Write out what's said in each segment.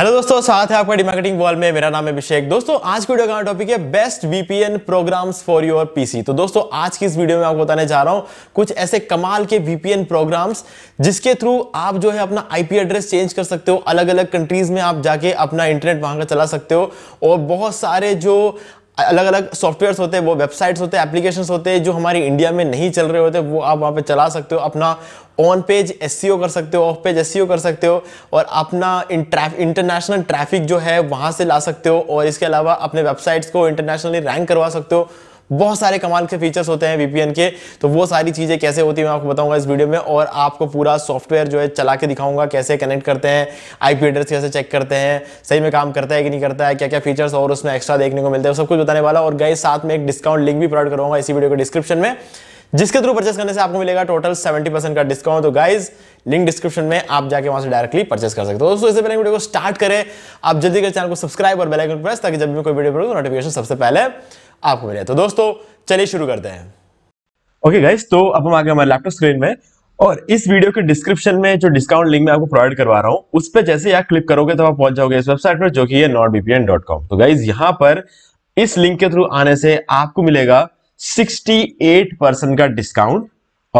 hello दोस्तों साथ है आपका डिमार्केटिंग वॉल में मेरा नाम है अभिषेक दोस्तों आज की वीडियो का टॉपिक है best VPN programs for your PC तो दोस्तों आज की इस वीडियो में आपको बताने जा रहा हूं कुछ ऐसे कमाल के वीपीएन प्रोग्राम्स जिसके थ्रू आप जो है अपना आईपी एड्रेस चेंज कर सकते हो अलग अलग कंट्रीज में आप जाके अपना इंटरनेट वहां का चला सकते हो और बहुत सारे जो अलग अलग सॉफ्टवेयर्स होते हैं वो वेबसाइट्स होते हैं एप्लीकेशन होते हैं जो हमारे इंडिया में नहीं चल रहे होते वो आप वहाँ पे चला सकते हो अपना ऑन पेज एस कर सकते हो ऑफ पेज एस कर सकते हो और अपना इंटरनेशनल ट्रैफिक जो है वहाँ से ला सकते हो और इसके अलावा अपने वेबसाइट्स को इंटरनेशनली रैंक करवा सकते हो बहुत सारे कमाल के फीचर्स होते हैं वीपीएन के तो वो सारी चीज़ें कैसे होती है मैं आपको बताऊंगा इस वीडियो में और आपको पूरा सॉफ्टवेयर जो है चला के दिखाऊंगा कैसे कनेक्ट करते हैं आईपी एड्रेस कैसे चेक करते हैं सही में काम करता है कि नहीं करता है क्या क्या फीचर्स और उसमें एक्स्ट्रा देखने को मिलता है सब कुछ बताने वाला और गए साथ में एक डिस्काउंट लिंक भी प्रोवाइड करूंगा इसी वीडियो के डिस्क्रिप्शन में जिसके थ्रू परचेस करने से आपको मिलेगा टोटल 70 परसेंट का डिस्काउंट तो गाइज लिंक डिस्क्रिप्शन में आप जाके वहां से डायरेक्टली परचेस कर सकते हो दोस्तों इससे पहले वीडियो को स्टार्ट करें आप जल्दी कर चैनल को सब्सक्राइब और बेल आइकन प्रेस ताकि जब भी कोई वीडियो तो नोटिफिकेशन सबसे पहले आपको मिले तो दोस्तों चलिए शुरू करते हैं ओके okay गाइस तो अब हम आगे हमारे लैपटॉप स्क्रीन में और इस वीडियो के डिस्क्रिप्शन में जो डिस्काउंट लिंक मैं आपको प्रोवाइड करवा रहा हूँ उस पर जैसे आप क्लिक करोगे तो आप पहुंच जाओगे इस वेबसाइट पर जो कि है नॉट डॉट कॉम तो गाइज यहाँ पर इस लिंक के थ्रू आने से आपको मिलेगा 68 परसेंट का डिस्काउंट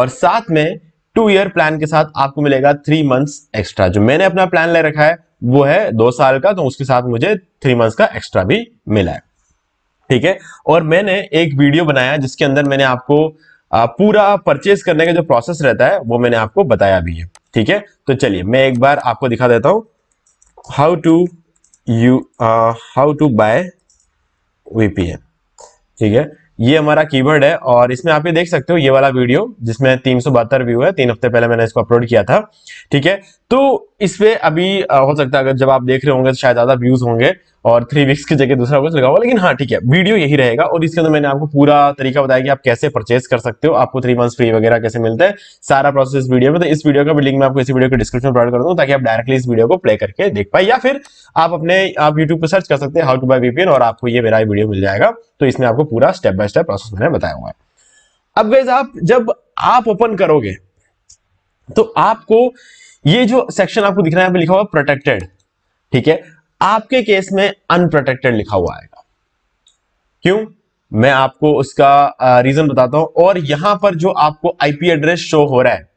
और साथ में टू ईयर प्लान के साथ आपको मिलेगा थ्री मंथ्स एक्स्ट्रा जो मैंने अपना प्लान ले रखा है वो है दो साल का तो उसके साथ मुझे थ्री मंथ्स का एक्स्ट्रा भी मिला है ठीक है और मैंने एक वीडियो बनाया जिसके अंदर मैंने आपको पूरा परचेज करने का जो प्रोसेस रहता है वो मैंने आपको बताया भी है ठीक है तो चलिए मैं एक बार आपको दिखा देता हूं how to you how to buy VPN ठीक है ये हमारा कीवर्ड है और इसमें आप ये देख सकते हो ये वाला वीडियो जिसमें तीन सौ बहत्तर व्यू है तीन हफ्ते पहले मैंने इसको अपलोड किया था ठीक है तो इसपे अभी हो सकता है अगर जब आप देख रहे होंगे तो शायद ज्यादा व्यूज होंगे और थ्री वीक्स की जगह दूसरा कुछ लगा हुआ लेकिन हाँ ठीक है वीडियो यही रहेगा और इसके अंदर मैंने आपको पूरा तरीका बताया कि आप कैसे परचेस कर सकते हो आपको थ्री मंथ्स फ्री वगैरह कैसे मिलता है सारा प्रोसेस इस वीडियो में तो इस वीडियो का भी लिंक मैं आपको इसी वीडियो के डिस्क्रिप्शन प्रोवाइड कर दूँ ताकि आप डायरेक्टली इस वीडियो को प्ले करके देख पाए या फिर आप अपने आप यूट्यूब पर सर्च कर सकते हैं हाउ टू बाई वीपीएन और आपको ये मेरा वीडियो मिल जाएगा तो इसमें आपको पूरा स्टेप बाय स्टेप प्रोसेस मैंने बताया हुआ है अब वेज आप जब आप ओपन करोगे तो आपको ये जो सेक्शन आपको दिख रहा है लिखा हुआ प्रोटेक्टेड ठीक है आपके केस में अनप्रोटेक्टेड लिखा हुआ आएगा क्यों मैं आपको उसका रीजन बताता हूं और यहां पर जो आपको आईपी एड्रेस शो हो रहा है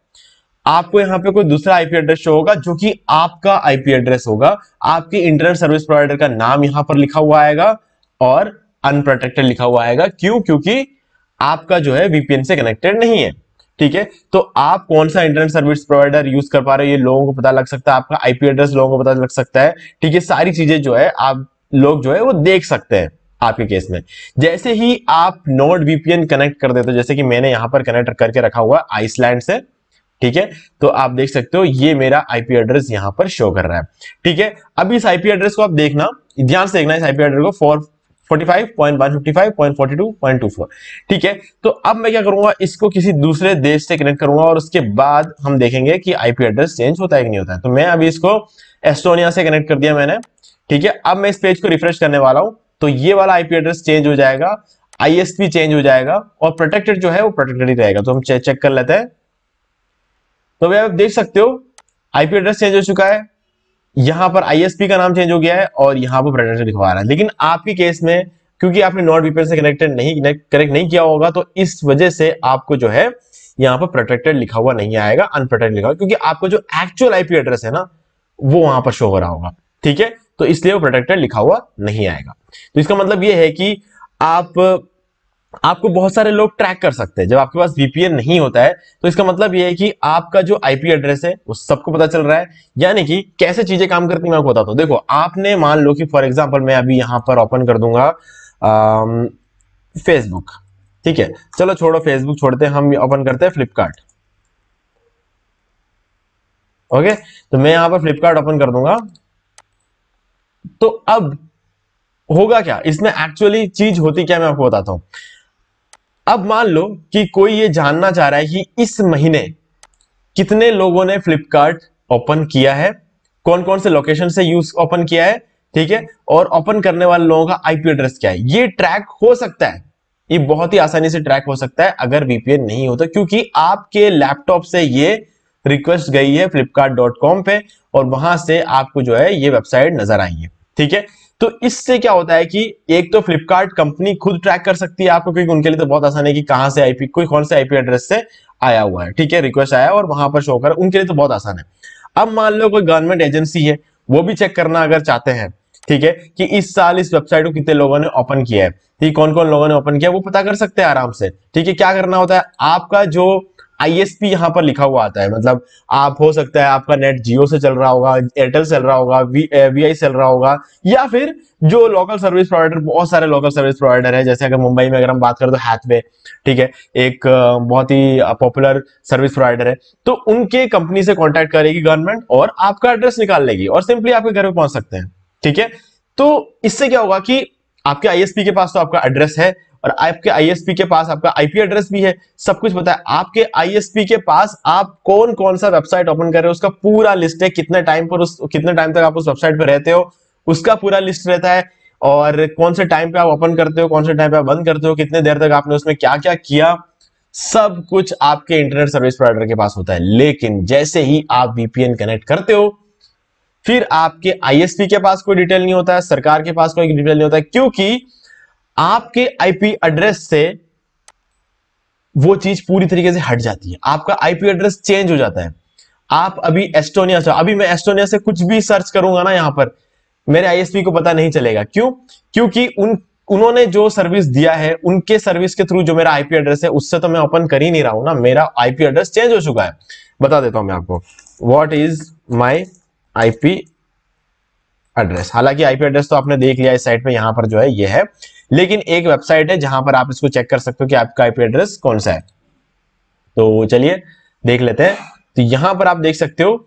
आपको यहां पे कोई दूसरा आईपी एड्रेस शो होगा जो कि आपका आईपी एड्रेस होगा आपके इंटरनेट सर्विस प्रोवाइडर का नाम यहां पर लिखा हुआ आएगा और अनप्रोटेक्टेड लिखा हुआ आएगा क्यों क्योंकि आपका जो है वीपीएन से कनेक्टेड नहीं है ठीक है तो आप कौन सा इंटरनेट सर्विस प्रोवाइडर यूज कर पा रहे हो ये लोगों को पता लग सकता है आपका आईपी एड्रेस लोगों को पता लग सकता है ठीक है सारी चीजें जो है आप लोग जो है वो देख सकते हैं आपके केस में जैसे ही आप नोड वीपीएन कनेक्ट कर देते हो जैसे कि मैंने यहां पर कनेक्ट करके रखा हुआ आइसलैंड से ठीक है तो आप देख सकते हो ये मेरा आईपी एड्रेस यहां पर शो कर रहा है ठीक है अब इस आईपी एड्रेस को आप देखना ध्यान से देखना इस आईपी एड्रेस को फोर 45.155.42.24 ठीक है तो अब मैं क्या करूंगा इसको किसी दूसरे देश से कनेक्ट करूंगा और उसके बाद हम देखेंगे कि आईपी एड्रेस चेंज होता है कि नहीं होता है तो मैं अभी इसको एस्टोनिया से कनेक्ट कर दिया मैंने ठीक है अब मैं इस पेज को रिफ्रेश करने वाला हूं तो ये वाला आईपी एड्रेस चेंज हो जाएगा आईएसपी चेंज हो जाएगा और प्रोटेक्टेड जो है वो प्रोटेक्टेड ही रहेगा तो हम चेक कर लेते हैं तो भैया आप देख सकते हो आईपी एड्रेस चेंज हो चुका है यहां पर आईएसपी का नाम चेंज हो गया है और यहां पर प्रोटेक्शन लिखवा रहा है लेकिन आपके केस में क्योंकि आपने नॉट वीपीएन से कनेक्टेड नहीं कनेक्ट नहीं किया होगा तो इस वजह से आपको जो है यहां पर प्रोटेक्टेड लिखा हुआ नहीं आएगा अनप्रोटेक्टेड लिखा हुआ क्योंकि आपका जो एक्चुअल आईपी एड्रेस है ना वो वहां पर शो हो रहा होगा ठीक है तो इसलिए वो प्रोटेक्टेड लिखा हुआ नहीं आएगा तो इसका मतलब ये है कि आप आपको बहुत सारे लोग ट्रैक कर सकते हैं जब आपके पास वीपीएन नहीं होता है तो इसका मतलब यह है कि आपका जो आईपी एड्रेस है वो सबको पता चल रहा है यानी कि कैसे चीजें काम करती मैं आपको बताता हूँ देखो आपने मान लो कि फॉर एग्जाम्पल मैं अभी यहां पर ओपन कर दूंगा फेसबुक ठीक है चलो छोड़ो फेसबुक छोड़ते हम ओपन करते हैं फ्लिपकार्ट ओके तो मैं यहां पर फ्लिपकार्ट ओपन कर दूंगा तो अब होगा क्या इसमें एक्चुअली चीज होती क्या मैं आपको बताता हूं अब मान लो कि कोई ये जानना चाह रहा है कि इस महीने कितने लोगों ने फ्लिपकार्ट ओपन किया है कौन कौन से लोकेशन से यूज ओपन किया है ठीक है और ओपन करने वाले लोगों का आईपी एड्रेस क्या है ये ट्रैक हो सकता है ये बहुत ही आसानी से ट्रैक हो सकता है अगर वीपीएन नहीं होता क्योंकि आपके लैपटॉप से ये रिक्वेस्ट गई है फ्लिपकार्ट पे और वहां से आपको जो है ये वेबसाइट नजर आई है ठीक है तो इससे क्या होता है कि एक तो फ्लिपकार्ट कंपनी खुद ट्रैक कर सकती है आपको क्योंकि उनके लिए तो बहुत आसान है कि कहां से आईपी कोई कौन से आईपी एड्रेस से आया हुआ है ठीक है रिक्वेस्ट आया और वहां पर शो कर उनके लिए तो बहुत आसान है अब मान लो कोई गवर्नमेंट एजेंसी है वो भी चेक करना अगर चाहते हैं ठीक है कि इस साल इस वेबसाइट को कितने लोगों ने ओपन किया है ठीक कौन कौन लोगों ने ओपन किया वो पता कर सकते हैं आराम से ठीक है क्या करना होता है आपका जो आईएसपी यहाँ पर लिखा हुआ आता है मतलब आप हो सकता है आपका नेट जियो से चल रहा होगा एयरटेल चल रहा होगा वी वीआई चल रहा होगा या फिर जो लोकल सर्विस प्रोवाइडर बहुत सारे लोकल सर्विस प्रोवाइडर हैं जैसे अगर मुंबई में अगर हम बात करें तो हैथवे ठीक है एक बहुत ही पॉपुलर सर्विस प्रोवाइडर है तो उनके कंपनी से कॉन्टेक्ट करेगी गवर्नमेंट और आपका एड्रेस निकाल लेगी और सिंपली आपके घर पर पहुंच सकते हैं ठीक है तो इससे क्या होगा कि आपके आईएसपी के पास तो आपका एड्रेस है और आपके आईएसपी के पास आपका आईपी एड्रेस भी है सब कुछ पता है आपके आईएसपी के पास आप कौन कौन सा वेबसाइट ओपन कर रहे हो उसका पूरा लिस्ट है कितने टाइम पर उस कितने टाइम तक आप उस वेबसाइट पर रहते हो उसका पूरा लिस्ट रहता है और कौन से टाइम पे आप ओपन करते हो कौन से टाइम पे आप बंद करते हो कितने देर तक आपने उसमें क्या क्या किया सब कुछ आपके इंटरनेट सर्विस प्रोवाइडर के पास होता है लेकिन जैसे ही आप वीपीएन कनेक्ट करते हो फिर आपके आईएसपी के पास कोई डिटेल नहीं होता है सरकार के पास कोई डिटेल नहीं होता है क्योंकि आपके आईपी एड्रेस से वो चीज पूरी तरीके से हट जाती है आपका आईपी एड्रेस चेंज हो जाता है आप अभी एस्टोनिया से अभी मैं एस्टोनिया से कुछ भी सर्च करूंगा ना यहाँ पर मेरे आईएसपी को पता नहीं चलेगा क्यों क्योंकि उन उन्होंने जो सर्विस दिया है उनके सर्विस के थ्रू जो मेरा आईपी एड्रेस है उससे तो मैं ओपन कर ही नहीं रहा हूं ना मेरा आईपी एड्रेस चेंज हो चुका है बता देता हूं मैं आपको what is my IP address हालांकि आईपी एड्रेस तो आपने देख लिया इस साइट पे यहां पर जो है ये है लेकिन एक वेबसाइट है जहां पर आप इसको चेक कर सकते हो कि आपका आईपी एड्रेस कौन सा है तो चलिए देख लेते हैं तो यहां पर आप देख सकते हो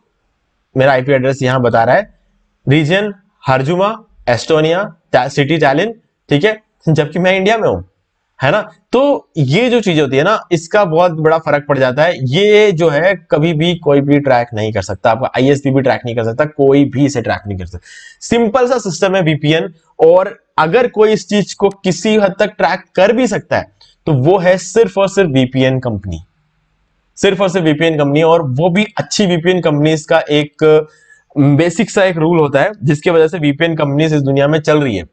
मेरा आईपी एड्रेस यहां बता रहा है region Harjumaa Estonia city Tallinn ठीक है जबकि मैं इंडिया में हूं है ना तो ये जो चीज होती है ना इसका बहुत बड़ा फर्क पड़ जाता है ये जो है कभी भी कोई भी ट्रैक नहीं कर सकता आपका आईएसपी भी ट्रैक नहीं कर सकता कोई भी इसे ट्रैक नहीं कर सकता सिंपल सा सिस्टम है वीपीएन और अगर कोई इस चीज को किसी हद तक ट्रैक कर भी सकता है तो वो है सिर्फ और सिर्फ वीपीएन कंपनी सिर्फ और सिर्फ वीपीएन कंपनी और वो भी अच्छी वीपीएन कंपनी का एक बेसिक सा एक रूल होता है जिसकी वजह से वीपीएन कंपनी इस दुनिया में चल रही है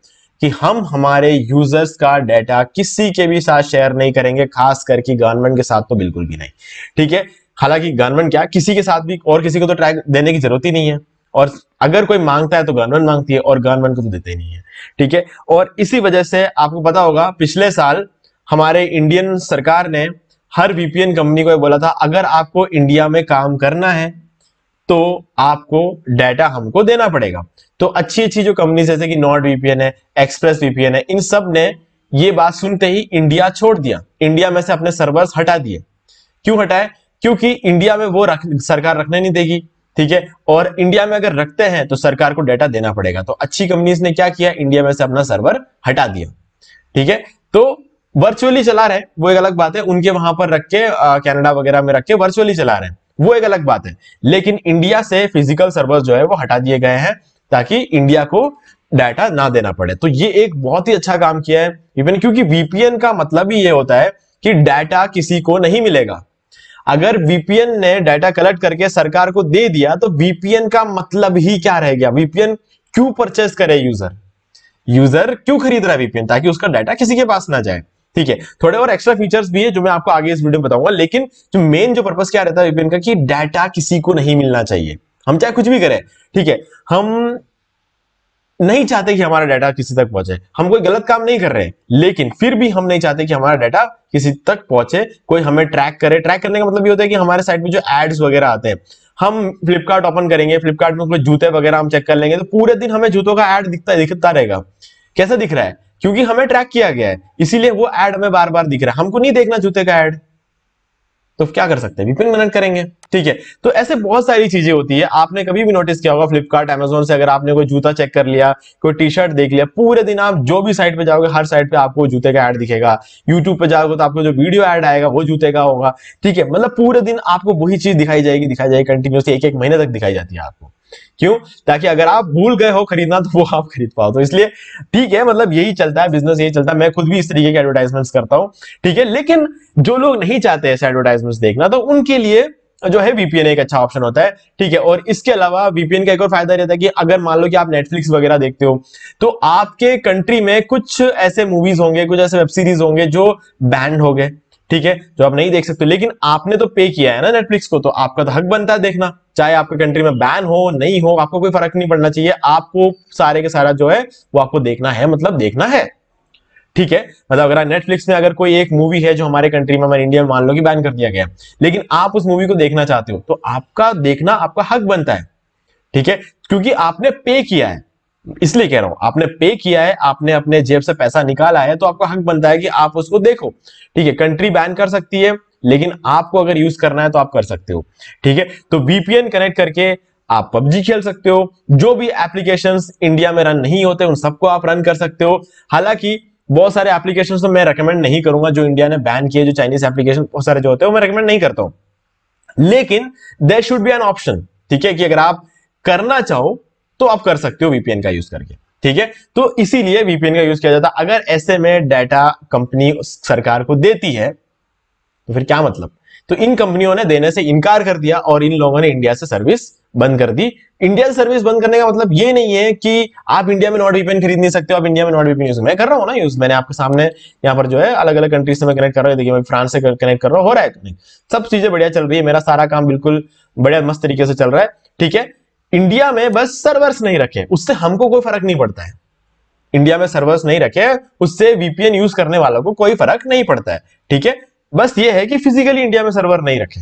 कि हम हमारे यूजर्स का डाटा किसी के भी साथ शेयर नहीं करेंगे खास करके गवर्नमेंट के साथ तो बिल्कुल भी नहीं ठीक है हालांकि गवर्नमेंट क्या किसी के साथ भी और किसी को तो ट्रैक देने की जरूरत ही नहीं है और अगर कोई मांगता है तो गवर्नमेंट मांगती है और गवर्नमेंट को तो देते नहीं है ठीक है और इसी वजह से आपको पता होगा पिछले साल हमारे इंडियन सरकार ने हर वीपीएन कंपनी को बोला था अगर आपको इंडिया में काम करना है तो आपको डाटा हमको देना पड़ेगा तो अच्छी अच्छी जो कंपनी जैसे कि नॉर्ड वीपीएन है एक्सप्रेस वीपीएन है इन सब ने ये बात सुनते ही इंडिया छोड़ दिया इंडिया में से अपने सर्वर्स हटा दिए क्यों हटाए क्योंकि इंडिया में वो रख, सरकार रखने नहीं देगी ठीक है और इंडिया में अगर रखते हैं तो सरकार को डेटा देना पड़ेगा तो अच्छी कंपनीज ने क्या किया इंडिया में से अपना सर्वर हटा दिया ठीक है तो वर्चुअली चला रहे वो एक अलग बात है उनके वहां पर रख के कनाडा वगैरह में रख के वर्चुअली चला रहे हैं वो एक अलग बात है लेकिन इंडिया से फिजिकल सर्वर जो है वो हटा दिए गए हैं ताकि इंडिया को डाटा ना देना पड़े तो ये एक बहुत ही अच्छा काम किया है इवन क्योंकि वीपीएन का मतलब ही ये होता है कि डाटा किसी को नहीं मिलेगा अगर वीपीएन ने डाटा कलेक्ट करके सरकार को दे दिया तो वीपीएन का मतलब ही क्या रह गया वीपीएन क्यों परचेस करे यूजर यूजर क्यों खरीद रहा है वीपीएन ताकि उसका डाटा किसी के पास ना जाए ठीक है थोड़े और एक्स्ट्रा फीचर्स भी है जो मैं आपको आगे इस वीडियो में बताऊंगा लेकिन जो मेन जो पर्पज क्या रहता है वीपीएन का कि डाटा किसी को नहीं मिलना चाहिए हम चाहे कुछ भी करें ठीक है हम नहीं चाहते कि हमारा डाटा किसी तक पहुंचे हम कोई गलत काम नहीं कर रहे लेकिन फिर भी हम नहीं चाहते कि हमारा डाटा किसी तक पहुंचे कोई हमें ट्रैक करे ट्रैक करने का मतलब ये होता है कि हमारे साइट में जो एड्स वगैरह आते हैं हम फ्लिपकार्ट ओपन करेंगे फ्लिपकार्ट में जूते वगैरह हम चेक कर लेंगे तो पूरे दिन हमें जूतों का एड दिखता दिखता रहेगा कैसा दिख रहा है क्योंकि हमें ट्रैक किया गया है इसीलिए वो एड हमें बार बार दिख रहा है हमको नहीं देखना जूते का एड तो क्या कर सकते हैं विपिन मनन करेंगे ठीक है तो ऐसे बहुत सारी चीजें होती है आपने कभी भी नोटिस किया होगा फ्लिपकार्ट एमेजोन से अगर आपने कोई जूता चेक कर लिया कोई टी शर्ट देख लिया पूरे दिन आप जो भी साइट पे जाओगे हर साइट पे आपको जूते का एड दिखेगा यूट्यूब पे जाओगे तो आपको जो वीडियो एड आएगा वो जूते का होगा ठीक है मतलब पूरे दिन आपको वही चीज दिखाई जाएगी दिखाई जाएगी कंटिन्यूसली एक एक महीने तक दिखाई जाती है आपको क्यों ताकि अगर आप भूल गए हो खरीदना तो वो आप खरीद पाओ तो इसलिए ठीक है मतलब यही चलता है बिजनेस यही चलता है मैं खुद भी इस तरीके के एडवर्टाइजमेंट्स करता हूं ठीक है लेकिन जो लोग नहीं चाहते ऐसे एडवर्टाइजमेंट्स देखना तो उनके लिए जो है वीपीएन एक अच्छा ऑप्शन होता है ठीक है और इसके अलावा वीपीएन का एक और फायदा रहता है कि अगर मान लो कि आप नेटफ्लिक्स वगैरह देखते हो तो आपके कंट्री में कुछ ऐसे मूवीज होंगे कुछ ऐसे वेब सीरीज होंगे जो बैंड हो गए ठीक है जो आप नहीं देख सकते लेकिन आपने तो पे किया है ना नेटफ्लिक्स को तो आपका तो हक बनता है देखना चाहे आपके कंट्री में बैन हो नहीं हो आपको कोई फर्क नहीं पड़ना चाहिए आपको सारे के सारा जो है वो आपको देखना है मतलब देखना है ठीक है मतलब अगर नेटफ्लिक्स में अगर कोई एक मूवी है जो हमारे कंट्री में हमारे इंडिया में मान लो कि बैन कर दिया गया लेकिन आप उस मूवी को देखना चाहते हो तो आपका देखना आपका हक बनता है ठीक है क्योंकि आपने पे किया है इसलिए कह रहा हूं आपने पे किया है आपने अपने जेब से पैसा निकाला है तो आपका हक बनता है कि आप उसको देखो ठीक है कंट्री बैन कर सकती है लेकिन आपको अगर यूज करना है तो आप कर सकते हो ठीक है तो वीपीएन कनेक्ट करके आप पबजी खेल सकते हो जो भी एप्लीकेशन इंडिया में रन नहीं होते उन सबको आप रन कर सकते हो हालांकि बहुत सारे एप्लीकेशन तो मैं रिकमेंड नहीं करूंगा जो इंडिया ने बैन किए जो चाइनीज एप्लीकेशन बहुत सारे जो होते हैं मैं रिकमेंड नहीं करता हूं लेकिन there should be an option ठीक है कि अगर आप करना चाहो तो आप कर सकते हो वीपीएन का यूज करके ठीक है तो इसीलिए वीपीएन का यूज किया जाता है अगर ऐसे में डाटा कंपनी सरकार को देती है तो फिर क्या मतलब तो इन कंपनियों ने देने से इनकार कर दिया और इन लोगों ने इंडिया से सर्विस बंद कर दी इंडिया से सर्विस बंद करने का मतलब ये नहीं है कि आप इंडिया में नॉट वीपीएन खरीद नहीं सकते हो आप इंडिया में नॉट वीपीएन यूज मैं कर रहा हूँ ना यूज मैंने आपके सामने यहाँ पर जो है अलग अलग कंट्रीज से मैं कनेक्ट कर रहा हूँ देखिए मैं फ्रांस से कनेक्ट कर रहा हूँ हो रहा है सब चीजें बढ़िया चल रही है मेरा सारा काम बिल्कुल बढ़िया मस्त तरीके से चल रहा है ठीक है इंडिया में बस सर्वर्स नहीं रखे उससे हमको कोई फर्क नहीं पड़ता है इंडिया में सर्वर्स नहीं रखे उससे वीपीएन यूज करने वालों को कोई फर्क नहीं पड़ता है ठीक है बस ये है कि फिजिकली इंडिया में सर्वर नहीं रखे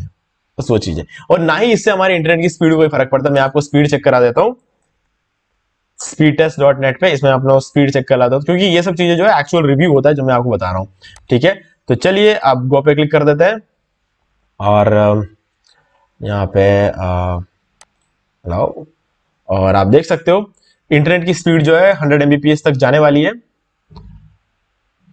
बस वो चीज है और ना ही इससे हमारे इंटरनेट की स्पीड कोई फर्क पड़ता है मैं आपको स्पीड चेक करा देता हूँ स्पीड टेस्ट डॉट नेट पे इसमें अपना स्पीड चेक करा लाता हूँ क्योंकि ये सब चीजें जो है एक्चुअल रिव्यू होता है जो मैं आपको बता रहा हूँ ठीक है तो चलिए आप गो पे क्लिक कर देते हैं और यहाँ पे आ, अलाउ और आप देख सकते हो इंटरनेट की स्पीड जो है 100 एमबीपीएस तक जाने वाली है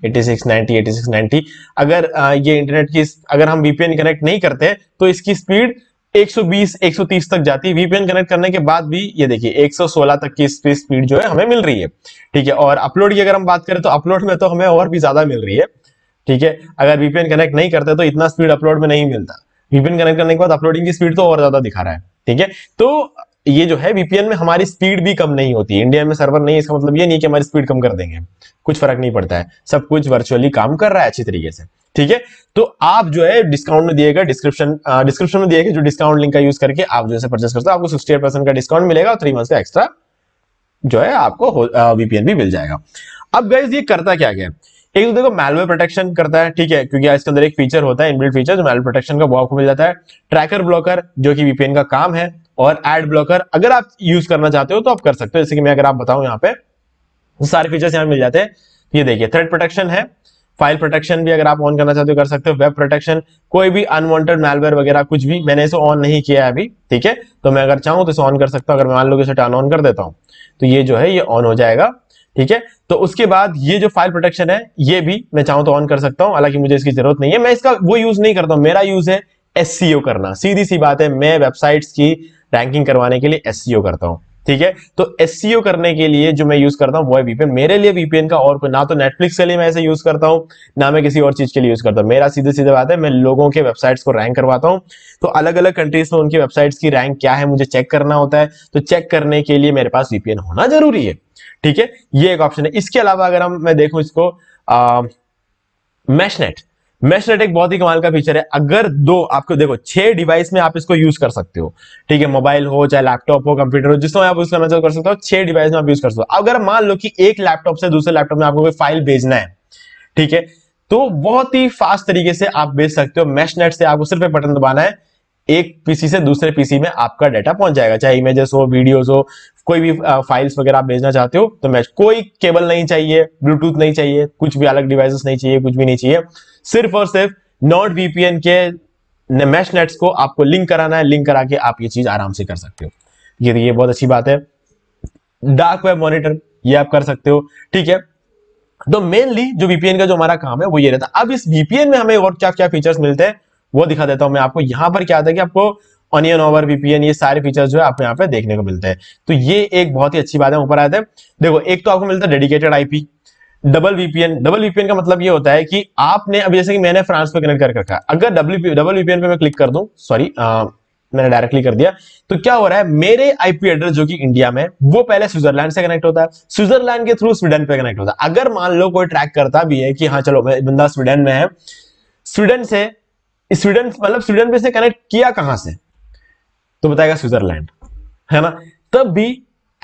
86, 90, 86, 90 अगर ये इंटरनेट की अगर हम वीपीएन कनेक्ट नहीं करते हैं तो इसकी स्पीड 120, 130 तक जाती है वीपीएन कनेक्ट करने के बाद भी ये देखिए 116 तक की स्पीड जो है हमें मिल रही है ठीक है और अपलोड की अगर हम बात करें तो अपलोड में तो हमें और भी ज्यादा मिल रही है ठीक है अगर वीपीएन कनेक्ट नहीं करते तो इतना स्पीड अपलोड में नहीं मिलता वीपीएन कनेक्ट करने के बाद अपलोडिंग की स्पीड तो और ज्यादा दिखा रहा है ठीक है तो ये जो है वीपीएन में हमारी स्पीड भी कम नहीं होती इंडिया में सर्वर नहीं इसका मतलब ये नहीं कि हमारी स्पीड कम कर देंगे कुछ फर्क नहीं पड़ता है सब कुछ वर्चुअली काम कर रहा है अच्छी तरीके से ठीक है तो आप जो है डिस्काउंट में दिएगा डिस्क्रिप्शन डिस्क्रिप्शन में दिएगा जो डिस्काउंट लिंक का यूज करके आप जो है परचेस करते हो आपको सिक्सटी का डिस्काउंट मिलेगा और थ्री मंथ का एक्स्ट्रा जो है आपको वीपीएन भी मिल जाएगा अब गैस ये करता क्या क्या एक तो देखो मेलवेयर प्रोटेक्शन करता है ठीक है क्योंकि इसके अंदर एक फीचर होता है इनबिल्ड फीचर जो प्रोटेक्शन का वो आपको मिल जाता है ट्रैकर ब्लॉकर जो कि वीपीएन का काम है और एड ब्लॉकर अगर आप यूज करना चाहते हो तो आप कर सकते हो जैसे कि मैं अगर आप बताऊं यहाँ पे तो सारे फीचर्स यहाँ मिल जाते हैं ये देखिए थ्रेड प्रोटेक्शन है फाइल प्रोटेक्शन भी अगर आप ऑन करना चाहते हो कर सकते हो वेब प्रोटेक्शन कोई भी अनवांटेड मेलवेयर वगैरह कुछ भी मैंने इसे ऑन नहीं किया है अभी ठीक है तो मैं अगर चाहूँ तो इसे ऑन कर सकता हूँ अगर मैं मान लो इसे टर्न ऑन कर देता हूँ तो ये जो है ये ऑन हो जाएगा ठीक है तो उसके बाद ये जो फाइल प्रोटेक्शन है ये भी मैं चाहूं तो ऑन कर सकता हूं हालांकि मुझे इसकी जरूरत नहीं है मैं इसका वो यूज नहीं करता हूं मेरा यूज है एस करना सीधी सी बात है मैं वेबसाइट्स की रैंकिंग करवाने के लिए एस करता हूँ ठीक है तो एस करने के लिए जो मैं यूज करता हूँ वो है वीपीएन मेरे लिए वीपीएन का और कोई ना तो नेटफ्लिक्स के लिए मैं ऐसे यूज करता हूँ ना मैं किसी और चीज के लिए यूज करता हूं मेरा सीधे सीधे बात है मैं लोगों के वेबसाइट्स को रैंक करवाता हूँ तो अलग अलग कंट्रीज में उनकी वेबसाइट्स की रैंक क्या है मुझे चेक करना होता है तो चेक करने के लिए मेरे पास वीपीएन होना जरूरी है ठीक है ये एक ऑप्शन है इसके अलावा अगर हम मैं देखू इसको मैशनेट मैशनेट एक बहुत ही कमाल का फीचर है अगर दो आपको देखो छह डिवाइस में आप इसको यूज कर सकते हो ठीक है मोबाइल हो चाहे लैपटॉप हो कंप्यूटर हो जिसमें आप यूज करना चाहो कर सकते हो छह डिवाइस में आप यूज कर सकते हो अगर मान लो कि एक लैपटॉप से दूसरे लैपटॉप में आपको कोई फाइल भेजना है ठीक है तो बहुत ही फास्ट तरीके से आप भेज सकते हो मैशनेट से आपको सिर्फ बटन दबाना है एक पीसी से दूसरे पीसी में आपका डाटा पहुंच जाएगा चाहे इमेजेस हो वीडियोस हो कोई भी फाइल्स वगैरह आप भेजना चाहते हो तो मैच कोई केबल नहीं चाहिए ब्लूटूथ नहीं चाहिए कुछ भी अलग डिवाइसेस नहीं चाहिए कुछ भी नहीं चाहिए सिर्फ और सिर्फ नॉट वीपीएन के मैश नेट्स को आपको लिंक कराना है लिंक करा के आप ये चीज आराम से कर सकते हो ये तो ये बहुत अच्छी बात है डार्क वेब मॉनिटर ये आप कर सकते हो ठीक है तो मेनली जो वीपीएन का जो हमारा काम है वो ये रहता है अब इस वीपीएन में हमें और क्या क्या फीचर्स मिलते हैं वो दिखा देता हूं मैं आपको यहां पर क्या आता है कि आपको ऑनियन ओवर वीपीएन ये सारे फीचर्स जो है आपको यहाँ पे देखने को मिलते हैं तो ये एक बहुत ही अच्छी बात है ऊपर आते हैं देखो एक तो आपको मिलता है dedicated IP double VPN double VPN का मतलब ये होता है कि आपने अब जैसे कि मैंने फ्रांस पे कनेक्ट कर रखा है अगर डबल डबल वीपीएन पे मैं क्लिक कर दू सॉरी मैंने डायरेक्टली कर दिया तो क्या हो रहा है मेरे आईपी एड्रेस जो कि इंडिया में वो पहले स्विट्जरलैंड से कनेक्ट होता है स्विट्जरलैंड के थ्रू स्वीडन पे कनेक्ट होता है अगर मान लो कोई ट्रैक करता भी है कि हाँ चलो बंदा स्वीडन में है स्वीडन से स्वीडन मतलब स्वीडन पे से कनेक्ट किया कहां से तो बताएगा स्विट्जरलैंड है ना तब भी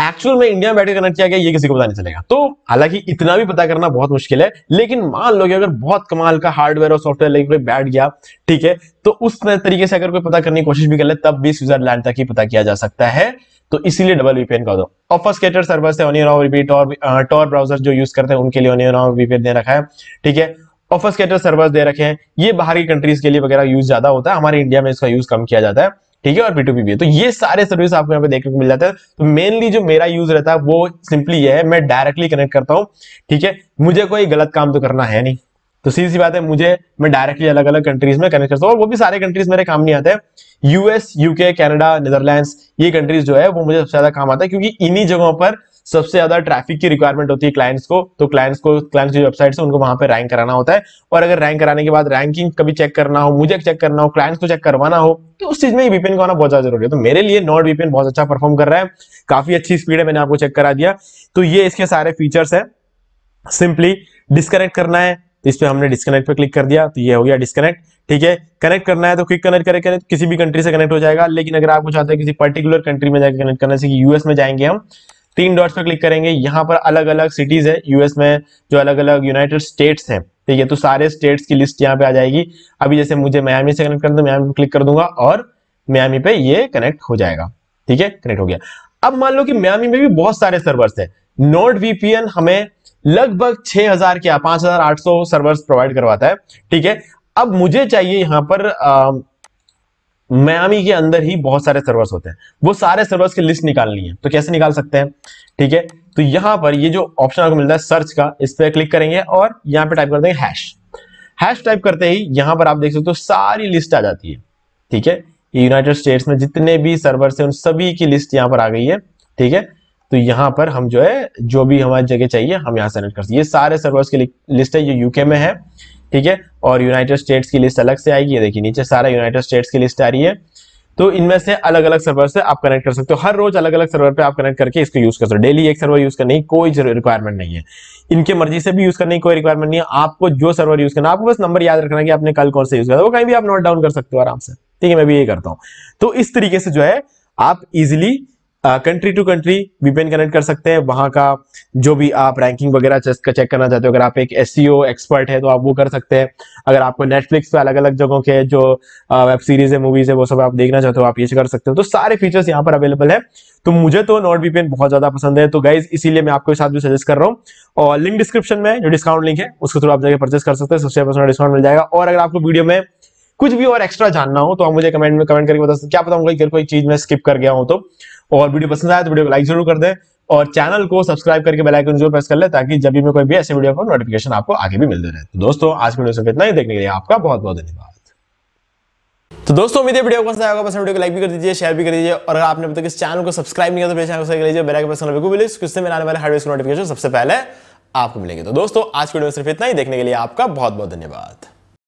एक्चुअल में इंडिया में बैठे कनेक्ट किया गया ये किसी को पता नहीं चलेगा तो हालांकि इतना भी पता करना बहुत मुश्किल है लेकिन मान लो कि अगर बहुत कमाल का हार्डवेयर और सॉफ्टवेयर लेकर कोई बैठ गया ठीक है तो उस तरीके से अगर कोई पता करने की कोशिश भी कर ले तब भी स्विट्जरलैंड तक ही पता किया जा सकता है तो इसीलिए डबल वीपीएन का दो ऑफस्केटर सर्विस है ऑनियन रिपीट और टॉर ब्राउजर जो यूज करते हैं उनके लिए ऑनियन वीपीएन दे रखा है ठीक है ऑफस्केटर सर्विस दे रखे हैं ये बाहर की कंट्रीज के लिए वगैरह यूज ज्यादा होता है हमारे इंडिया में इसका यूज कम किया जाता है ठीक है और पी भी है तो ये सारे सर्विस आपको यहाँ पे देखने को मिल जाता है तो मेनली जो मेरा यूज रहता है वो सिंपली ये है मैं डायरेक्टली कनेक्ट करता हूँ ठीक है मुझे कोई गलत काम तो करना है नहीं तो सीधी सी बात है मुझे मैं डायरेक्टली अलग अलग कंट्रीज में कनेक्ट करता हूँ वो भी सारे कंट्रीज मेरे काम नहीं आते हैं यूएस यूके कैनेडा नीदरलैंड्स ये कंट्रीज जो है वो मुझे सबसे ज्यादा काम आता है क्योंकि इन्हीं जगहों पर सबसे ज्यादा ट्रैफिक की रिक्वायरमेंट होती है क्लाइंट्स को तो क्लाइंट्स को क्लाइंट्स की वेबसाइट से उनको वहां पर रैंक कराना होता है और अगर रैंक कराने के बाद रैंकिंग कभी चेक करना हो मुझे चेक करना हो क्लाइंट्स को चेक करवाना हो तो उस चीज में वीपीएन का होना बहुत ज्यादा जरूरी है तो मेरे लिए नॉट वीपीएन बहुत अच्छा परफॉर्म कर रहा है काफी अच्छी स्पीड है मैंने आपको चेक करा दिया तो ये इसके सारे फीचर्स है सिंपली डिस्कनेक्ट करना है तो इस पर हमने डिस्कनेक्ट पे क्लिक कर दिया तो ये हो गया डिस्कनेक्ट ठीक है कनेक्ट करना है तो क्विक कनेक्ट करें कनेक्ट किसी भी कंट्री से कनेक्ट हो जाएगा लेकिन अगर आपको चाहते हैं किसी पर्टिकुलर कंट्री में जाकर कनेक्ट करना जैसे यूएस में जाएंगे हम तीन डॉट्स पर क्लिक करेंगे यहाँ पर अलग अलग सिटीज है यूएस में जो अलग अलग यूनाइटेड स्टेट्स हैं ठीक तो है तो सारे स्टेट्स की लिस्ट यहाँ पे आ जाएगी अभी जैसे मुझे मयामी से कनेक्ट करना तो मयामी पर क्लिक कर दूंगा और मयामी पे ये कनेक्ट हो जाएगा ठीक है कनेक्ट हो गया अब मान लो कि मयामी में भी बहुत सारे सर्वर्स है नोट वीपीएन हमें लगभग छह हजार क्या सौ सर्वर्स प्रोवाइड करवाता है ठीक है अब मुझे चाहिए यहाँ पर आ, मैमी के अंदर ही बहुत सारे सर्वर्स होते हैं वो सारे सर्वर्स की लिस्ट निकालनी है तो कैसे निकाल सकते हैं ठीक है तो यहां पर ये जो ऑप्शन आपको मिलता है सर्च का इस पर क्लिक करेंगे और यहां पर टाइप कर देंगे हैश हैश टाइप करते ही यहां पर आप देख सकते हो तो सारी लिस्ट आ जाती है ठीक है यूनाइटेड स्टेट्स में जितने भी सर्वर से उन सभी की लिस्ट यहां पर आ गई है ठीक है तो यहां पर हम जो है जो भी हमारी जगह चाहिए हम यहां सेलेक्ट कर सकते ये सारे सर्वर्स की लिस्ट है जो यूके में है ठीक है और यूनाइटेड स्टेट्स की लिस्ट अलग से आएगी देखिए नीचे सारा यूनाइटेड स्टेट्स की लिस्ट आ रही है तो इनमें से अलग अलग सर्वर से आप कनेक्ट कर सकते हो हर रोज अलग अलग सर्वर पे आप कनेक्ट करके इसको यूज कर सकते हो डेली एक सर्वर यूज करने की कोई रिक्वायरमेंट नहीं है इनके मर्जी से भी यूज करने की कोई रिक्वायरमेंट नहीं है आपको जो सर्वर यूज करना आपको बस नंबर याद रखना कि आपने कल कौन सा यूज करा वो कहीं भी आप नोट डाउन कर सकते हो आराम से ठीक है मैं भी ये करता हूँ तो इस तरीके से जो है आप easily country to country VPN connect कर सकते हैं वहां का जो भी आप रैंकिंग वगैरह का चेक करना चाहते हो अगर आप एक एस एक्सपर्ट है तो आप वो कर सकते हैं अगर आपको नेटफ्लिक्स पे अलग अलग जगहों के जो वेब सीरीज है मूवीज है वो सब आप देखना चाहते हो आप ये कर सकते हो तो सारे फीचर्स यहाँ पर अवेलेबल है तो मुझे तो नॉट वीपीएन बहुत ज्यादा पसंद है तो गाइज इसीलिए मैं आपको साथ भी सजेस्ट कर रहा हूँ और लिंक डिस्क्रिप्शन में जो डिस्काउंट लिंक है उसको थ्रू आप जाकर परचेस कर सकते हैं सबसे पसंद डिस्काउंट मिल जाएगा और अगर आपको वीडियो में कुछ भी और एक्स्ट्रा जानना हो तो आप मुझे कमेंट में कमेंट करके बता सकते क्या पता हूँ कोई चीज में स्किप कर गया हूँ तो और वीडियो पसंद आए तो वीडियो को लाइक जरूर कर दे और चैनल को सब्सक्राइब करके बेल आइकन जरूर प्रेस कर ले ताकि जब भी मैं कोई भी ऐसे वीडियो पर नोटिफिकेशन आपको आगे भी मिलते रहे तो दोस्तों आज के वीडियो से इतना ही देखने के लिए आपका बहुत बहुत धन्यवाद तो दोस्तों उम्मीद है वीडियो पसंद आएगा पसंद वीडियो को लाइक भी कर दीजिए शेयर भी कर दीजिए और अगर आपने अभी तक इस चैनल को सब्सक्राइब नहीं किया तो मेरे चैनल को कर लीजिए बेल आइकन पसंद को मिले इससे मेरे आने वाले हर नोटिफिकेशन सबसे पहले आपको मिलेंगे तो दोस्तों आज के वीडियो सिर्फ इतना ही देखने के लिए आपका बहुत बहुत धन्यवाद